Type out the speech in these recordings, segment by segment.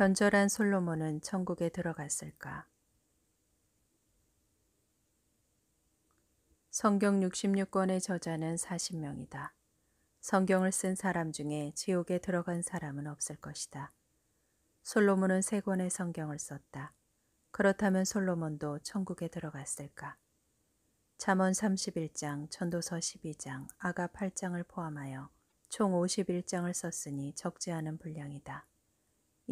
변절한 솔로몬은 천국에 들어갔을까? 성경 66권의 저자는 40명이다. 성경을 쓴 사람 중에 지옥에 들어간 사람은 없을 것이다. 솔로몬은 세 권의 성경을 썼다. 그렇다면 솔로몬도 천국에 들어갔을까? 잠언 31장, 전도서 12장, 아가 8장을 포함하여 총 51장을 썼으니 적지 않은 분량이다.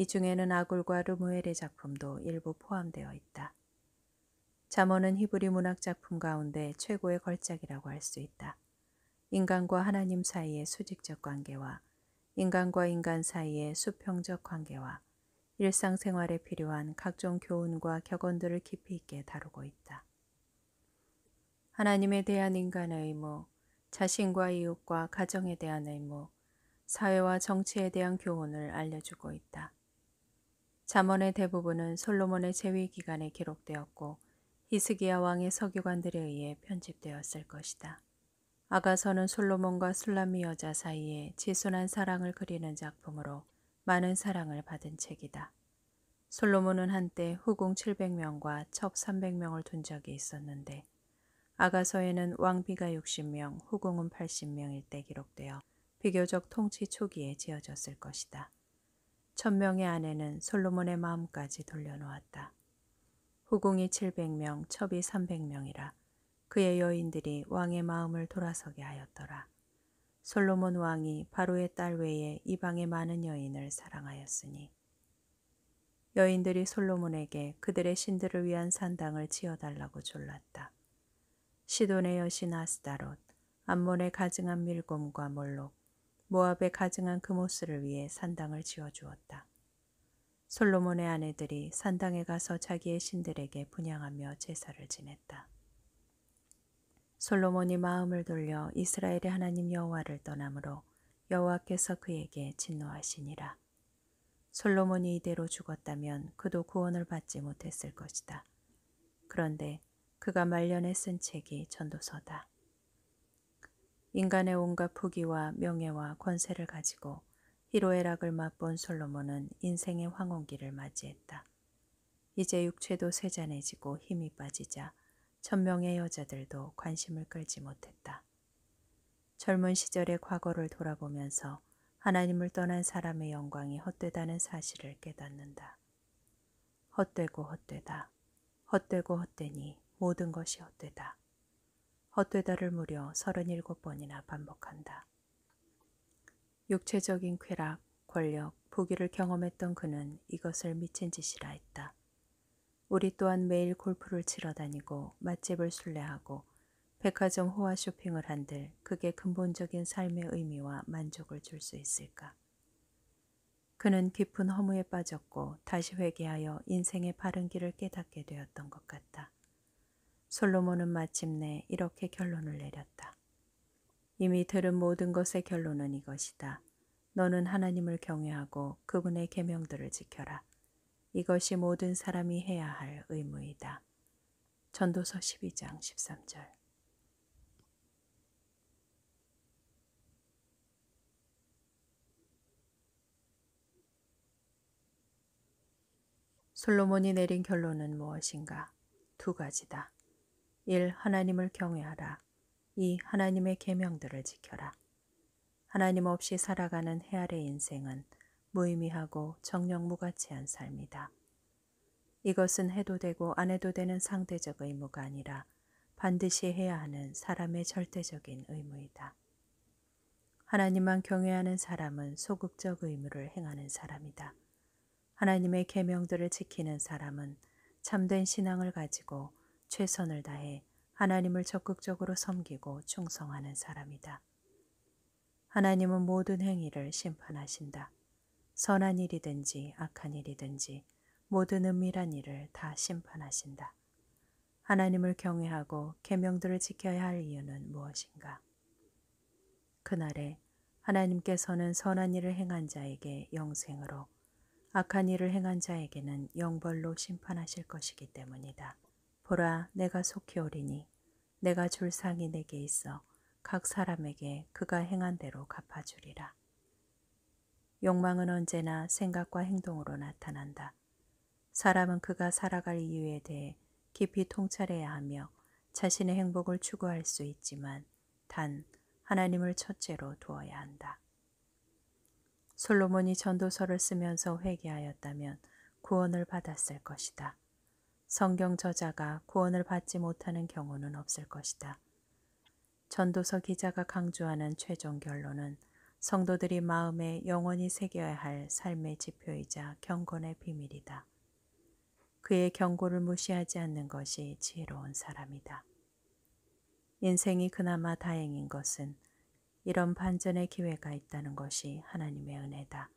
이 중에는 아굴과 르무엘의 작품도 일부 포함되어 있다. 자모는 히브리 문학 작품 가운데 최고의 걸작이라고 할 수 있다. 인간과 하나님 사이의 수직적 관계와 인간과 인간 사이의 수평적 관계와 일상생활에 필요한 각종 교훈과 격언들을 깊이 있게 다루고 있다. 하나님에 대한 인간의 의무, 자신과 이웃과 가정에 대한 의무, 사회와 정치에 대한 교훈을 알려주고 있다. 잠언의 대부분은 솔로몬의 재위 기간에 기록되었고 히스기야 왕의 서기관들에 의해 편집되었을 것이다. 아가서는 솔로몬과 술람미 여자 사이에 지순한 사랑을 그리는 작품으로 많은 사랑을 받은 책이다. 솔로몬은 한때 후궁 700명과 척 300명을 둔 적이 있었는데 아가서에는 왕비가 60명, 후궁은 80명일 때 기록되어 비교적 통치 초기에 지어졌을 것이다. 천명의 아내는 솔로몬의 마음까지 돌려놓았다. 후궁이 700명, 첩이 300명이라 그의 여인들이 왕의 마음을 돌아서게 하였더라. 솔로몬 왕이 바로의 딸 외에 이방의 많은 여인을 사랑하였으니 여인들이 솔로몬에게 그들의 신들을 위한 산당을 지어달라고 졸랐다. 시돈의 여신 아스다롯, 암몬의 가증한 밀곰과 몰록, 모압의 가증한 그모스를 위해 산당을 지어 주었다. 솔로몬의 아내들이 산당에 가서 자기의 신들에게 분양하며 제사를 지냈다. 솔로몬이 마음을 돌려 이스라엘의 하나님 여호와를 떠남으로 여호와께서 그에게 진노하시니라. 솔로몬이 이대로 죽었다면 그도 구원을 받지 못했을 것이다. 그런데 그가 말년에 쓴 책이 전도서다. 인간의 온갖 부귀와 명예와 권세를 가지고 희로애락을 맛본 솔로몬은 인생의 황혼기를 맞이했다. 이제 육체도 세잔해지고 힘이 빠지자 천명의 여자들도 관심을 끌지 못했다. 젊은 시절의 과거를 돌아보면서 하나님을 떠난 사람의 영광이 헛되다는 사실을 깨닫는다. 헛되고 헛되다. 헛되고 헛되니 모든 것이 헛되다. 헛되다를 무려 37번이나 반복한다. 육체적인 쾌락, 권력, 부귀를 경험했던 그는 이것을 미친 짓이라 했다. 우리 또한 매일 골프를 치러 다니고 맛집을 순례하고 백화점 호화 쇼핑을 한들 그게 근본적인 삶의 의미와 만족을 줄 수 있을까? 그는 깊은 허무에 빠졌고 다시 회개하여 인생의 바른 길을 깨닫게 되었던 것 같다. 솔로몬은 마침내 이렇게 결론을 내렸다. 이미 들은 모든 것의 결론은 이것이다. 너는 하나님을 경외하고 그분의 계명들을 지켜라. 이것이 모든 사람이 해야 할 의무이다. 전도서 12장 13절 솔로몬이 내린 결론은 무엇인가? 두 가지다. 1. 하나님을 경외하라. 2. 하나님의 계명들을 지켜라. 하나님 없이 살아가는 해아의 인생은 무의미하고 정령무가치한 삶이다. 이것은 해도 되고 안 해도 되는 상대적 의무가 아니라 반드시 해야 하는 사람의 절대적인 의무이다. 하나님만 경외하는 사람은 소극적 의무를 행하는 사람이다. 하나님의 계명들을 지키는 사람은 참된 신앙을 가지고 최선을 다해 하나님을 적극적으로 섬기고 충성하는 사람이다. 하나님은 모든 행위를 심판하신다. 선한 일이든지 악한 일이든지 모든 은밀한 일을 다 심판하신다. 하나님을 경외하고 계명들을 지켜야 할 이유는 무엇인가? 그날에 하나님께서는 선한 일을 행한 자에게 영생으로 악한 일을 행한 자에게는 영벌로 심판하실 것이기 때문이다. 보라 내가 속히 오리니 내가 줄 상이 내게 있어 각 사람에게 그가 행한 대로 갚아주리라. 욕망은 언제나 생각과 행동으로 나타난다. 사람은 그가 살아갈 이유에 대해 깊이 통찰해야 하며 자신의 행복을 추구할 수 있지만 단 하나님을 첫째로 두어야 한다. 솔로몬이 전도서를 쓰면서 회개하였다면 구원을 받았을 것이다. 성경 저자가 구원을 받지 못하는 경우는 없을 것이다. 전도서 기자가 강조하는 최종 결론은 성도들이 마음에 영원히 새겨야 할 삶의 지표이자 경건의 비밀이다. 그의 경고를 무시하지 않는 것이 지혜로운 사람이다. 인생이 그나마 다행인 것은 이런 반전의 기회가 있다는 것이 하나님의 은혜다.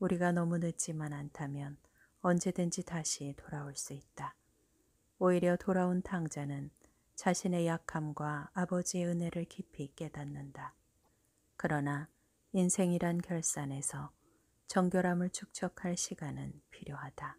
우리가 너무 늦지만 않다면 언제든지 다시 돌아올 수 있다. 오히려 돌아온 탕자는 자신의 약함과 아버지의 은혜를 깊이 깨닫는다. 그러나 인생이란 결산에서 정결함을 축적할 시간은 필요하다.